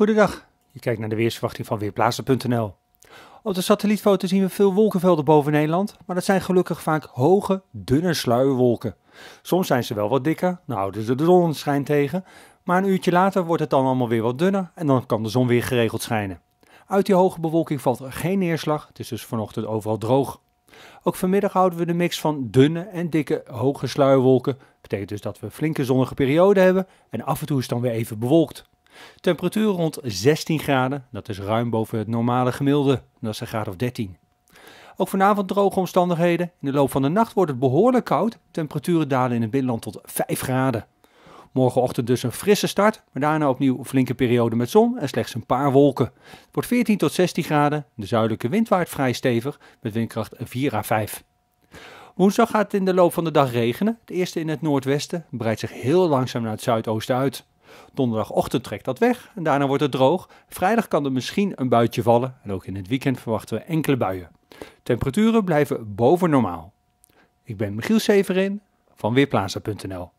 Goedendag, je kijkt naar de weersverwachting van Weerplaatsen.nl. Op de satellietfoto zien we veel wolkenvelden boven Nederland, maar dat zijn gelukkig vaak hoge, dunne sluierwolken. Soms zijn ze wel wat dikker, nou houden ze de schijnt tegen, maar een uurtje later wordt het dan allemaal weer wat dunner en dan kan de zon weer geregeld schijnen. Uit die hoge bewolking valt er geen neerslag, het is dus vanochtend overal droog. Ook vanmiddag houden we de mix van dunne en dikke hoge sluierwolken. Dat betekent dus dat we een flinke zonnige periode hebben en af en toe is het dan weer even bewolkt. Temperatuur rond 16 graden, dat is ruim boven het normale gemiddelde, dat is een graad of 13. Ook vanavond droge omstandigheden. In de loop van de nacht wordt het behoorlijk koud. Temperaturen dalen in het binnenland tot 5 graden. Morgenochtend dus een frisse start, maar daarna opnieuw een flinke periode met zon en slechts een paar wolken. Het wordt 14 tot 16 graden, de zuidelijke wind waait vrij stevig met windkracht 4 à 5. Woensdag gaat het in de loop van de dag regenen. Het eerste in het noordwesten breidt zich heel langzaam naar het zuidoosten uit. Donderdagochtend trekt dat weg en daarna wordt het droog. Vrijdag kan er misschien een buitje vallen en ook in het weekend verwachten we enkele buien. Temperaturen blijven boven normaal. Ik ben Michiel Severin van Weerplaza.nl.